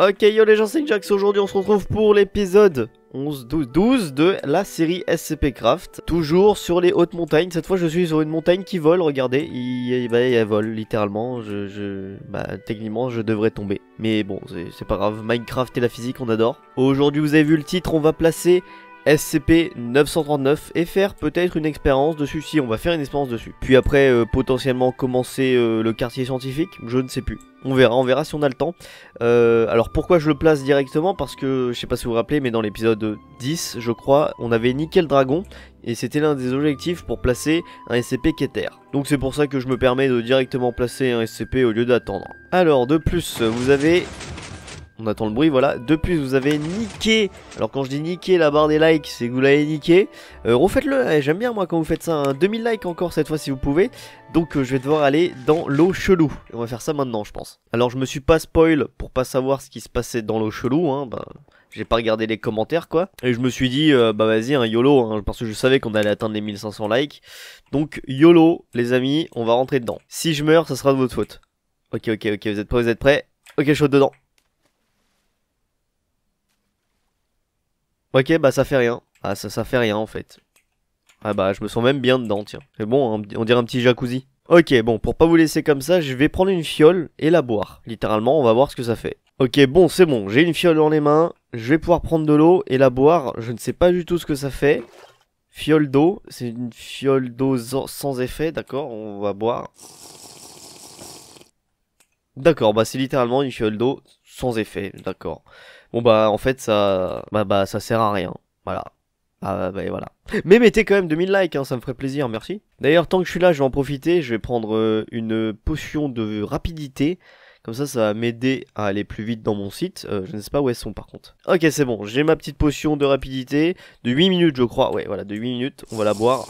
Ok yo les gens c'est Jax, aujourd'hui on se retrouve pour l'épisode 11-12 de la série SCP Craft Toujours sur les hautes montagnes, cette fois je suis sur une montagne qui vole, regardez, il, bah, elle vole littéralement, je, bah, techniquement je devrais tomber Mais bon c'est pas grave, Minecraft et la physique on adore Aujourd'hui vous avez vu le titre, on va placer SCP-939 et faire peut-être une expérience dessus, si on va faire une expérience dessus Puis après euh, potentiellement commencer euh, le quartier scientifique, je ne sais plus on verra, on verra si on a le temps. Euh, alors pourquoi je le place directement Parce que, je sais pas si vous vous rappelez, mais dans l'épisode 10, je crois, on avait Nickel Dragon, et c'était l'un des objectifs pour placer un SCP Keter. Donc c'est pour ça que je me permets de directement placer un SCP au lieu d'attendre. Alors, de plus, vous avez on attend le bruit, voilà. De plus, vous avez niqué, alors quand je dis niqué la barre des likes, c'est que vous l'avez niqué. Euh, refaites-le, eh, j'aime bien moi quand vous faites ça, 2000 hein. likes encore cette fois si vous pouvez. Donc euh, je vais devoir aller dans l'eau chelou. on va faire ça maintenant, je pense. Alors je me suis pas spoil pour pas savoir ce qui se passait dans l'eau chelou, hein, bah... J'ai pas regardé les commentaires quoi. Et je me suis dit, euh, bah vas-y, un hein, YOLO, hein, parce que je savais qu'on allait atteindre les 1500 likes. Donc YOLO, les amis, on va rentrer dedans. Si je meurs, ça sera de votre faute. Ok, ok, ok, vous êtes prêts, vous êtes prêts Ok, je saute dedans. Ok, bah ça fait rien. Ah, ça, ça fait rien en fait. Ah bah, je me sens même bien dedans, tiens. C'est bon, hein, on dirait un petit jacuzzi. Ok, bon, pour pas vous laisser comme ça, je vais prendre une fiole et la boire. Littéralement, on va voir ce que ça fait. Ok, bon, c'est bon, j'ai une fiole dans les mains. Je vais pouvoir prendre de l'eau et la boire. Je ne sais pas du tout ce que ça fait. Fiole d'eau, c'est une fiole d'eau sans effet, d'accord, on va boire. D'accord, bah c'est littéralement une fiole d'eau sans effet, d'accord. Bon bah en fait ça bah, bah ça sert à rien. Voilà. Ah bah, bah voilà. Mais mettez quand même 2000 likes, hein, ça me ferait plaisir, merci. D'ailleurs, tant que je suis là, je vais en profiter, je vais prendre euh, une potion de rapidité. Comme ça, ça va m'aider à aller plus vite dans mon site. Euh, je ne sais pas où elles sont par contre. Ok, c'est bon, j'ai ma petite potion de rapidité. De 8 minutes, je crois. Ouais, voilà, de 8 minutes, on va la boire.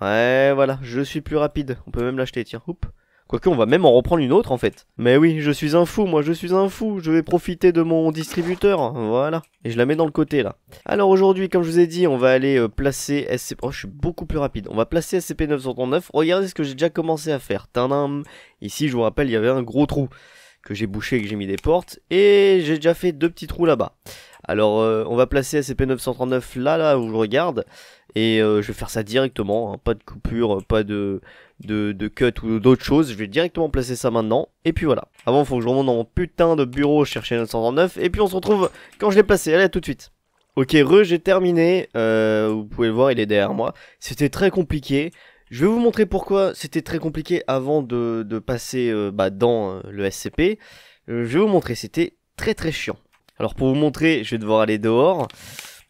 Ouais, voilà, je suis plus rapide. On peut même l'acheter, tiens, oups, Quoique, on va même en reprendre une autre en fait. Mais oui, je suis un fou, moi je suis un fou. Je vais profiter de mon distributeur. Voilà. Et je la mets dans le côté là. Alors aujourd'hui, comme je vous ai dit, on va aller euh, placer SCP. Oh, je suis beaucoup plus rapide. On va placer SCP-939. Regardez ce que j'ai déjà commencé à faire. Tadam. Ici, je vous rappelle, il y avait un gros trou que j'ai bouché, que j'ai mis des portes. Et j'ai déjà fait deux petits trous là-bas. Alors euh, on va placer SCP-939 là, là où je regarde. Et euh, je vais faire ça directement, hein. pas de coupure, pas de, de, cut ou d'autres choses. Je vais directement placer ça maintenant. Et puis voilà. Avant, il faut que je remonte dans mon putain de bureau chercher 939. Et puis on se retrouve quand je l'ai placé. Allez, à tout de suite. Ok, re, j'ai terminé. Euh, vous pouvez le voir, il est derrière moi. C'était très compliqué. Je vais vous montrer pourquoi c'était très compliqué avant de, passer euh, bah, dans euh, le SCP. Euh, je vais vous montrer, c'était très très chiant. Alors pour vous montrer, je vais devoir aller dehors.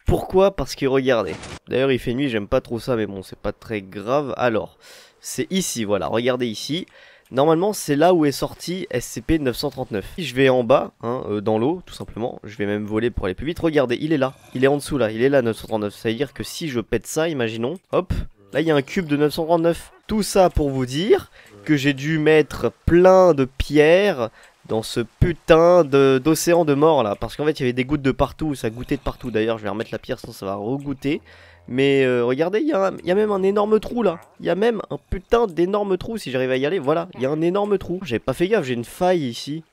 Pourquoi Parce que regardez. D'ailleurs il fait nuit, j'aime pas trop ça, mais bon c'est pas très grave. Alors, c'est ici, voilà, regardez ici. Normalement c'est là où est sorti SCP-939. Je vais en bas, hein, dans l'eau tout simplement. Je vais même voler pour aller plus vite. Regardez, il est là. Il est en dessous là, il est là 939. Ça veut dire que si je pète ça, imaginons, hop, Là, il y a un cube de 939. Tout ça pour vous dire que j'ai dû mettre plein de pierres dans ce putain d'océan de, mort là. Parce qu'en fait, il y avait des gouttes de partout, ça goûtait de partout. D'ailleurs, je vais remettre la pierre sinon ça va regoutter. Mais euh, regardez, il y, a, même un énorme trou là. Il y a même un putain d'énorme trou si j'arrive à y aller. Voilà, il y a un énorme trou. J'avais pas fait gaffe, j'ai une faille ici.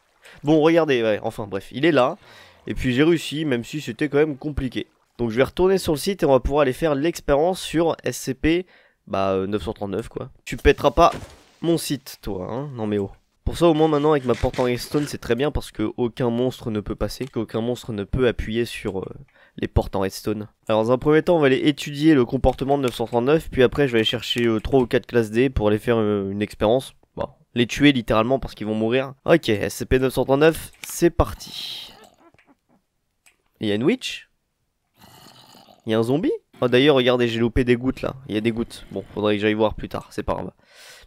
Bon, regardez, ouais, enfin bref, il est là. Et puis j'ai réussi, même si c'était quand même compliqué. Donc je vais retourner sur le site et on va pouvoir aller faire l'expérience sur SCP 939 bah, euh, quoi. Tu pèteras pas mon site toi, hein non mais oh. Pour ça au moins maintenant avec ma porte en redstone c'est très bien parce que aucun monstre ne peut passer, qu'aucun monstre ne peut appuyer sur euh, les portes en redstone. Alors dans un premier temps on va aller étudier le comportement de 939 puis après je vais aller chercher 3 euh, ou 4 classes D pour aller faire une expérience. Bah, les tuer littéralement parce qu'ils vont mourir. Ok, SCP-939, c'est parti. Il y a une witch Y'a un zombie Oh d'ailleurs, regardez, j'ai loupé des gouttes là. Il y a des gouttes. Bon, faudrait que j'aille voir plus tard, c'est pas grave.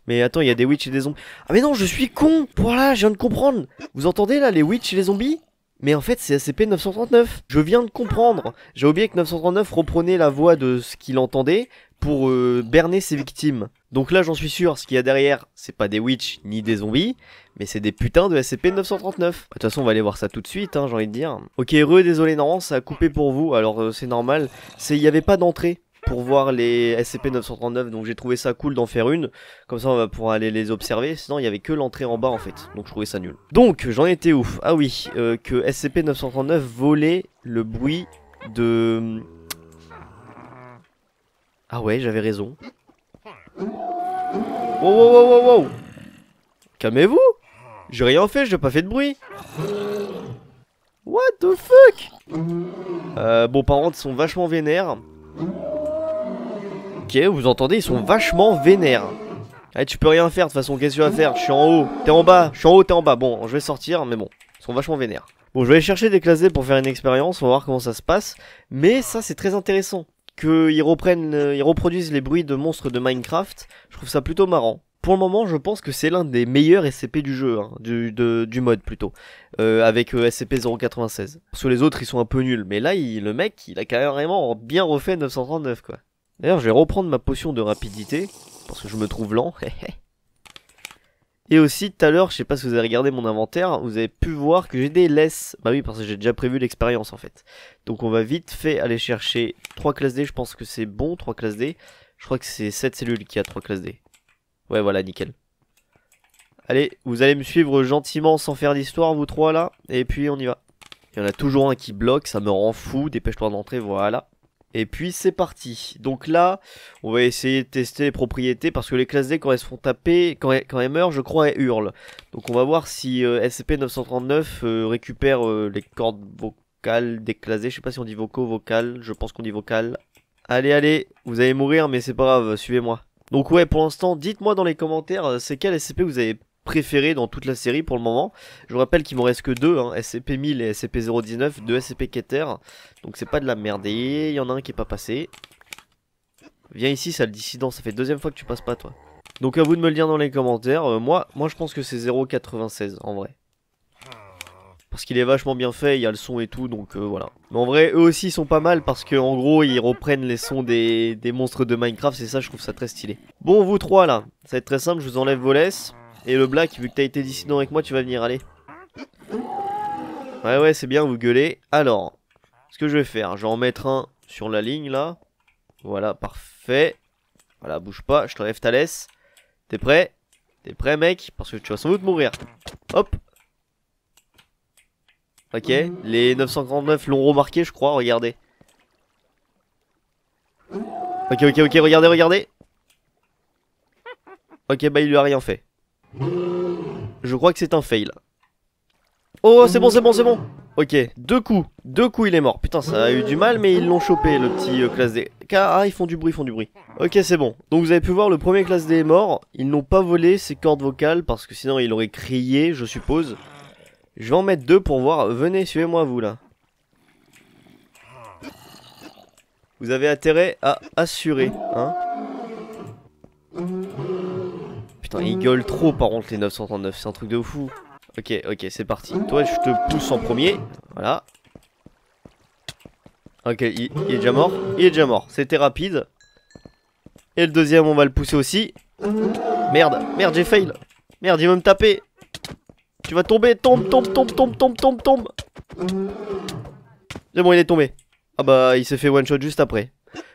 Mais attends, il y a des witches et des zombies. Ah mais non, je suis con Voilà, je viens de comprendre Vous entendez là, les witches et les zombies mais en fait, c'est scp 939. Je viens de comprendre. J'ai oublié que 939 reprenait la voix de ce qu'il entendait pour euh, berner ses victimes. Donc là, j'en suis sûr, ce qu'il y a derrière, c'est pas des witches ni des zombies, mais c'est des putains de SCP-939. Bah, de toute façon, on va aller voir ça tout de suite, hein, j'ai envie de dire. Ok, heureux, désolé, Noran, ça a coupé pour vous, alors euh, c'est normal. Il n'y avait pas d'entrée pour voir les SCP-939, donc j'ai trouvé ça cool d'en faire une. Comme ça, on va pouvoir aller les observer. Sinon, il y avait que l'entrée en bas, en fait. Donc, je trouvais ça nul. Donc, j'en étais ouf. Ah oui, euh, que SCP-939 volait le bruit de... Ah ouais, j'avais raison. Wow, wow, wow, wow, Calmez-vous J'ai rien fait, j'ai pas fait de bruit What the fuck euh, Bon, par contre, ils sont vachement vénères. Ok, vous entendez, ils sont vachement vénères. Eh, tu peux rien faire, de toute façon, qu'est-ce que tu vas faire Je suis en haut, t'es en bas, je suis en haut, t'es en bas. Bon, je vais sortir, mais bon, ils sont vachement vénères. Bon, je vais aller chercher des classés pour faire une expérience, on va voir comment ça se passe. Mais ça, c'est très intéressant. Qu'ils reprennent, euh, ils reproduisent les bruits de monstres de Minecraft, je trouve ça plutôt marrant. Pour le moment, je pense que c'est l'un des meilleurs SCP du jeu, hein, du, mode plutôt, euh, avec SCP-096. Euh, Sur les autres, ils sont un peu nuls, mais là, le mec, il a carrément bien refait 939, quoi. D'ailleurs, je vais reprendre ma potion de rapidité, parce que je me trouve lent. Et aussi, tout à l'heure, je sais pas si vous avez regardé mon inventaire, vous avez pu voir que j'ai des laisses. Bah oui, parce que j'ai déjà prévu l'expérience en fait. Donc on va vite fait aller chercher 3 classes D, je pense que c'est bon, 3 classes D. Je crois que c'est cette cellule qui a 3 classes D. Ouais, voilà, nickel. Allez, vous allez me suivre gentiment sans faire d'histoire, vous trois là, et puis on y va. Il y en a toujours un qui bloque, ça me rend fou, dépêche-toi d'entrer, voilà. Et puis c'est parti. Donc là, on va essayer de tester les propriétés parce que les classes D quand elles se font taper, quand elles, meurent, je crois elles hurlent. Donc on va voir si euh, SCP-939 euh, récupère euh, les cordes vocales des classes Je sais pas si on dit vocaux, vocales, je pense qu'on dit vocales. Allez, allez, vous allez mourir mais c'est pas grave, suivez-moi. Donc ouais, pour l'instant, dites-moi dans les commentaires c'est quel SCP vous avez Préféré dans toute la série pour le moment. Je vous rappelle qu'il m'en reste que deux, hein, SCP-1000 et SCP-019, deux SCP-Keter. Donc c'est pas de la merde. il y en a un qui est pas passé. Viens ici, sale dissident, ça fait deuxième fois que tu passes pas, toi. Donc à vous de me le dire dans les commentaires. Euh, moi, moi, je pense que c'est 0,96 en vrai. Parce qu'il est vachement bien fait, il y a le son et tout, donc euh, voilà. Mais en vrai, eux aussi ils sont pas mal parce que en gros ils reprennent les sons des, monstres de Minecraft, c'est ça, je trouve ça très stylé. Bon, vous trois là, ça va être très simple, je vous enlève vos laisses. Et le black, vu que t'as été dissident avec moi, tu vas venir, aller Ouais, ouais, c'est bien, vous gueulez. Alors, ce que je vais faire, je vais en mettre un sur la ligne, là. Voilà, parfait. Voilà, bouge pas, je t'enlève ta laisse. T'es prêt T'es prêt, mec Parce que tu vas sans doute mourir. Hop Ok, les 949 l'ont remarqué, je crois, regardez. Ok, ok, ok, regardez, regardez. Ok, bah il lui a rien fait. Je crois que c'est un fail. Oh, c'est bon, c'est bon, c'est bon. Ok, deux coups. Deux coups, il est mort. Putain, ça a eu du mal, mais ils l'ont chopé, le petit euh, classe D. Ah, ils font du bruit, ils font du bruit. Ok, c'est bon. Donc, vous avez pu voir, le premier classe D est mort. Ils n'ont pas volé ses cordes vocales, parce que sinon, il aurait crié, je suppose. Je vais en mettre deux pour voir. Venez, suivez-moi, vous, là. Vous avez intérêt à assurer, hein Putain, mm. il gueule trop par contre les 939, c'est un truc de fou. Ok, ok, c'est parti. Toi, je te pousse en premier. Voilà. Ok, il, est déjà mort. Il est déjà mort. C'était rapide. Et le deuxième, on va le pousser aussi. Merde, merde, j'ai fail. Merde, il va me taper. Tu vas tomber. Tombe, tombe, tombe, tombe, tombe, tombe, tombe. C'est bon, il est tombé. Ah bah, il s'est fait one shot juste après.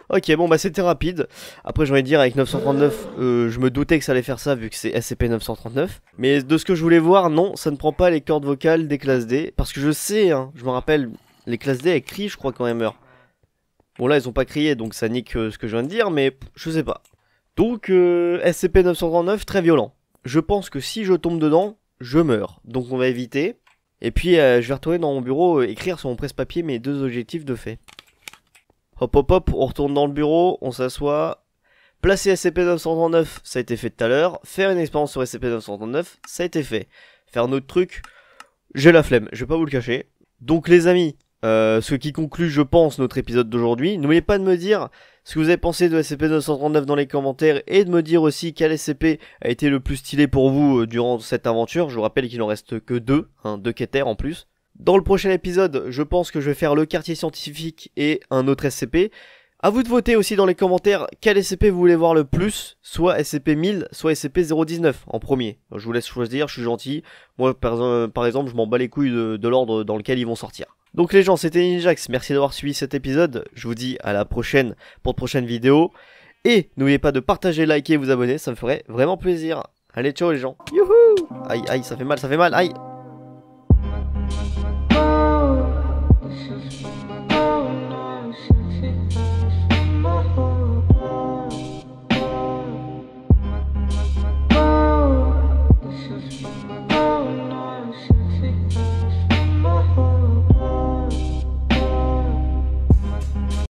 Ok, bon, bah c'était rapide. Après, j'ai envie de dire, avec 939, euh, je me doutais que ça allait faire ça vu que c'est SCP-939. Mais de ce que je voulais voir, non, ça ne prend pas les cordes vocales des classes D. Parce que je sais, hein, je me rappelle, les classes D, elles crient, je crois, quand elles meurent. Bon, là, elles ont pas crié, donc ça nique euh, ce que je viens de dire, mais je sais pas. Donc, euh, SCP-939, très violent. Je pense que si je tombe dedans, je meurs. Donc, on va éviter. Et puis, je vais retourner dans mon bureau, écrire sur mon presse-papier mes deux objectifs de fait. Hop hop hop, on retourne dans le bureau, on s'assoit. Placer SCP-939, ça a été fait tout à l'heure. Faire une expérience sur SCP-939, ça a été fait. Faire notre truc, j'ai la flemme, je vais pas vous le cacher. Donc les amis, euh, ce qui conclut, je pense, notre épisode d'aujourd'hui. N'oubliez pas de me dire ce que vous avez pensé de SCP-939 dans les commentaires et de me dire aussi quel SCP a été le plus stylé pour vous euh, durant cette aventure. Je vous rappelle qu'il en reste que deux, hein, deux en plus. Dans le prochain épisode, je pense que je vais faire le quartier scientifique et un autre SCP. À vous de voter aussi dans les commentaires quel SCP vous voulez voir le plus, soit SCP-1000, soit SCP-019 en premier. Je vous laisse choisir, je suis gentil. Moi, par, exemple, je m'en bats les couilles de, l'ordre dans lequel ils vont sortir. Donc les gens, c'était Ninjax, merci d'avoir suivi cet épisode. Je vous dis à la prochaine pour de prochaines vidéos. Et n'oubliez pas de partager, liker et vous abonner, ça me ferait vraiment plaisir. Allez, ciao les gens. Youhou Aïe, aïe, ça fait mal, ça fait mal, aïe